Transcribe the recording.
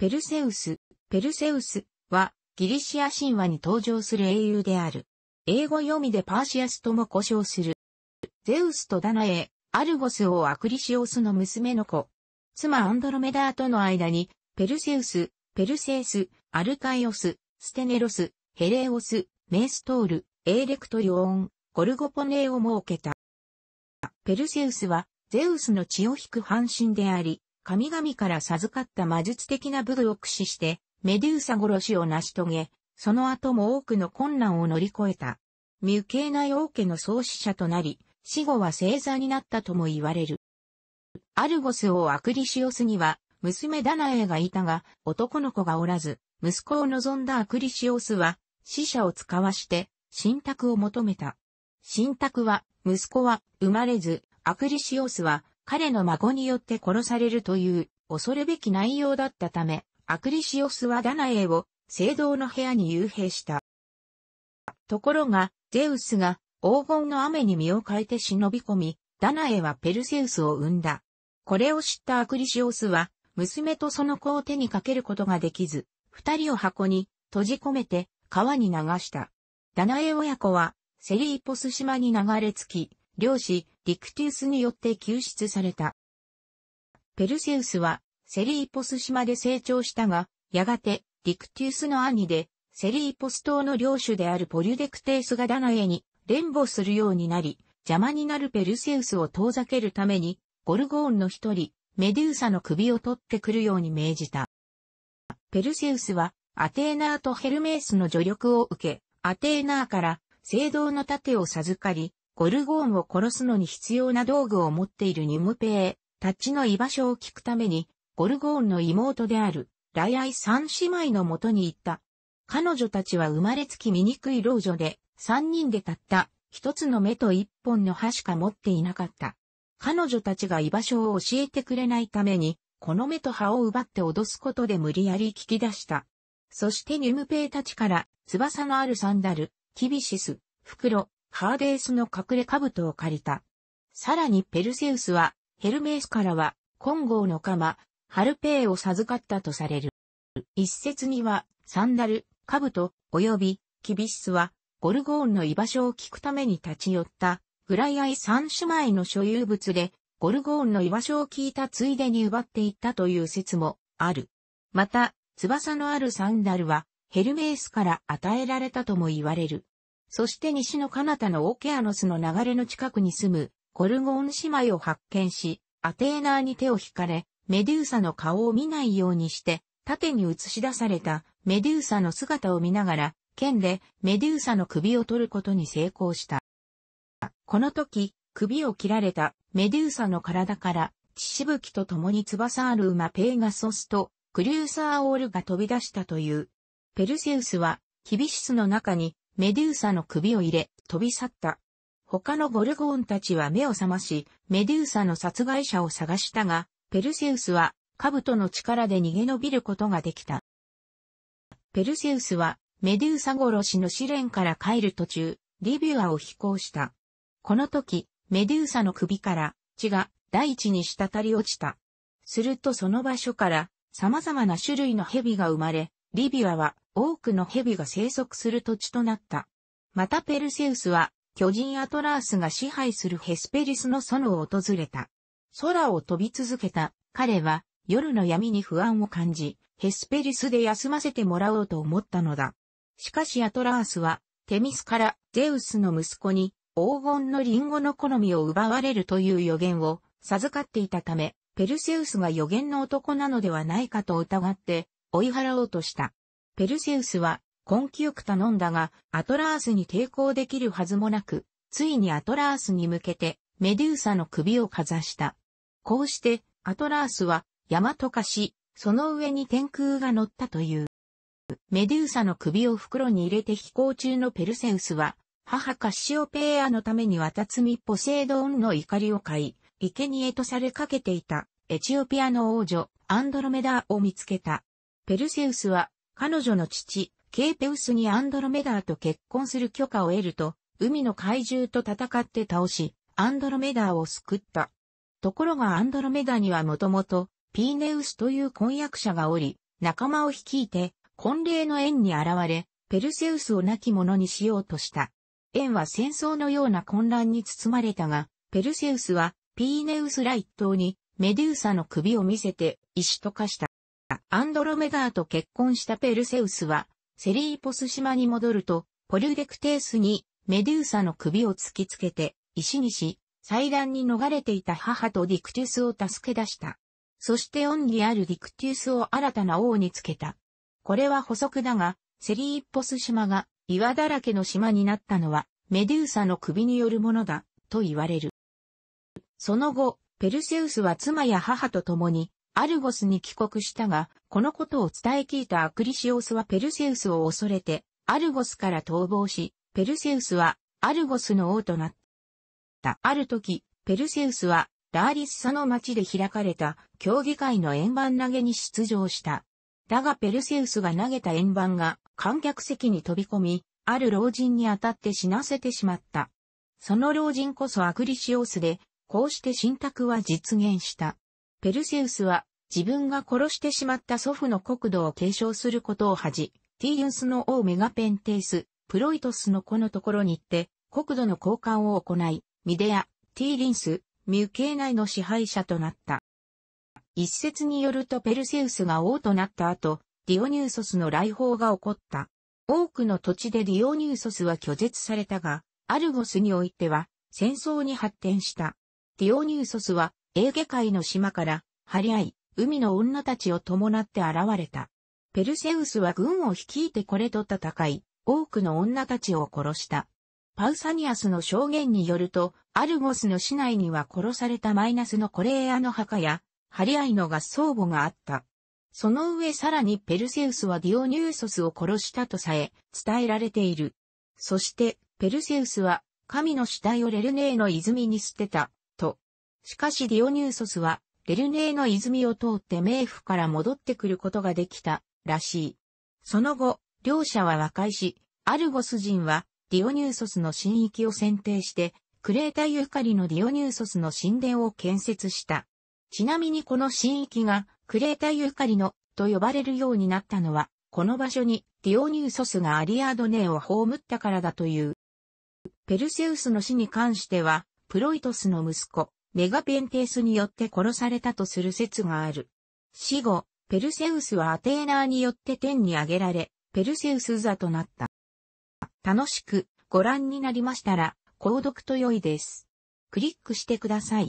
ペルセウス、ペルセウスはギリシア神話に登場する英雄である。英語読みでパーシアスとも呼称する。ゼウスとダナエ、アルゴスをアクリシオスの娘の子。妻アンドロメダーとの間に、ペルセウス、ペルセウス、アルカイオス、ステネロス、ヘレオス、メイストール、エーレクトリオン、ゴルゴポネーを設けた。ペルセウスは、ゼウスの血を引く半身であり、神々から授かった魔術的な武具を駆使して、メデューサ殺しを成し遂げ、その後も多くの困難を乗り越えた。ミュケーナ王家の創始者となり、死後は正座になったとも言われる。アルゴス王アクリシオスには、娘ダナエがいたが、男の子がおらず、息子を望んだアクリシオスは、死者を使わして、信託を求めた。信託は、息子は生まれず、アクリシオスは彼の孫によって殺されるという恐るべき内容だったため、アクリシオスはダナエを聖堂の部屋に幽閉した。ところが、ゼウスが黄金の雨に身を変えて忍び込み、ダナエはペルセウスを生んだ。これを知ったアクリシオスは、娘とその子を手にかけることができず、二人を箱に閉じ込めて川に流した。ダナエ親子はセリーポス島に流れ着き、漁師、ディクティウスによって救出された。ペルセウスは、セリーポス島で成長したが、やがて、ディクティウスの兄で、セリーポス島の領主であるポリュデクテースがダナエに連母するようになり、邪魔になるペルセウスを遠ざけるために、ゴルゴーンの一人、メデューサの首を取ってくるように命じた。ペルセウスは、アテーナーとヘルメースの助力を受け、アテーナーから、聖堂の盾を授かり、ゴルゴーンを殺すのに必要な道具を持っているニムペイ、タッチの居場所を聞くために、ゴルゴーンの妹である、ライアイ三姉妹のもとに行った。彼女たちは生まれつき醜い老女で、三人でたった、一つの目と一本の歯しか持っていなかった。彼女たちが居場所を教えてくれないために、この目と歯を奪って脅すことで無理やり聞き出した。そしてニムペイたちから、翼のあるサンダル、キビシス、袋、ハーデースの隠れ兜を借りた。さらにペルセウスは、ヘルメースからは、金剛の鎌、ハルペーを授かったとされる。一説には、サンダル、兜、及び、キビシスは、ゴルゴーンの居場所を聞くために立ち寄った、フライアイ三姉妹の所有物で、ゴルゴーンの居場所を聞いたついでに奪っていったという説もある。また、翼のあるサンダルは、ヘルメースから与えられたとも言われる。そして西の彼方のオケアノスの流れの近くに住むコルゴーン姉妹を発見し、アテーナーに手を引かれ、メデューサの顔を見ないようにして、縦に映し出されたメデューサの姿を見ながら、剣でメデューサの首を取ることに成功した。この時、首を切られたメデューサの体から、血しぶきと共に翼ある馬ペイガソスとクリューサーオールが飛び出したという。ペルセウスは、キビシスの中にメデューサの首を入れ、飛び去った。他のゴルゴーンたちは目を覚まし、メデューサの殺害者を探したが、ペルセウスは、兜の力で逃げ延びることができた。ペルセウスは、メデューサ殺しの試練から帰る途中、リビュアを飛行した。この時、メデューサの首から血が大地に滴り落ちた。するとその場所から様々な種類の蛇が生まれ、リビュアは多くの蛇が生息する土地となった。またペルセウスは、巨人アトラースが支配するヘスペリスの園を訪れた。空を飛び続けた彼は夜の闇に不安を感じ、ヘスペリスで休ませてもらおうと思ったのだ。しかしアトラースはテミスからゼウスの息子に黄金のリンゴの好みを奪われるという予言を授かっていたため、ペルセウスが予言の男なのではないかと疑って追い払おうとした。ペルセウスは根気よく頼んだが、アトラースに抵抗できるはずもなく、ついにアトラースに向けて、メデューサの首をかざした。こうして、アトラースは、山と化し、その上に天空が乗ったという。メデューサの首を袋に入れて飛行中のペルセウスは、母カッシオペーアのために渡罪ポセイドーンの怒りを買い、生贄とされかけていた、エチオピアの王女、アンドロメダーを見つけた。ペルセウスは、彼女の父、ケーペウスにアンドロメダーと結婚する許可を得ると、海の怪獣と戦って倒し、アンドロメダーを救った。ところがアンドロメダにはもともと、ピーネウスという婚約者がおり、仲間を率いて、婚礼の縁に現れ、ペルセウスを亡き者にしようとした。縁は戦争のような混乱に包まれたが、ペルセウスは、ピーネウスら一党に、メデューサの首を見せて、石と化した。アンドロメダーと結婚したペルセウスは、セリーポス島に戻ると、ポリュデクテースにメデューサの首を突きつけて、石にし、祭壇に逃れていた母とディクティスを助け出した。そして恩義あるディクティスを新たな王につけた。これは補足だが、セリーポス島が岩だらけの島になったのは、メデューサの首によるものだ、と言われる。その後、ペルセウスは妻や母と共に、アルゴスに帰国したが、このことを伝え聞いたアクリシオスはペルセウスを恐れて、アルゴスから逃亡し、ペルセウスはアルゴスの王となった。ある時、ペルセウスはラーリッサの町で開かれた競技会の円盤投げに出場した。だがペルセウスが投げた円盤が観客席に飛び込み、ある老人に当たって死なせてしまった。その老人こそアクリシオスで、こうして信託は実現した。ペルセウスは自分が殺してしまった祖父の国土を継承することを恥、ティーユンスの王メガペンテイス、プロイトスの子のところに行って、国土の交換を行い、ミデア、ティーリンス、ミュ系内の支配者となった。一説によるとペルセウスが王となった後、ディオニューソスの来訪が起こった。多くの土地でディオニューソスは拒絶されたが、アルゴスにおいては戦争に発展した。ディオニューソスはエーゲ海の島から、張り合い、海の女たちを伴って現れた。ペルセウスは軍を率いてこれと戦い、多くの女たちを殺した。パウサニアスの証言によると、アルゴスの市内には殺されたマイナスのコレーアの墓や、ハリアイの合葬墓があった。その上さらにペルセウスはディオニューソスを殺したとさえ伝えられている。そしてペルセウスは神の死体をレルネーの泉に捨てた、と。しかしディオニューソスはデルネーの泉を通って冥府から戻ってくることができた、らしい。その後、両者は和解し、アルゴス人はディオニューソスの神域を選定して、クレータユーカリのディオニューソスの神殿を建設した。ちなみにこの神域がクレータユーカリのと呼ばれるようになったのは、この場所にディオニューソスがアリアードネーを葬ったからだという。ペルセウスの死に関しては、プロイトスの息子、メガペンテースによって殺されたとする説がある。死後、ペルセウスはアテーナーによって天に上げられ、ペルセウス座となった。楽しくご覧になりましたら、購読と良いです。クリックしてください。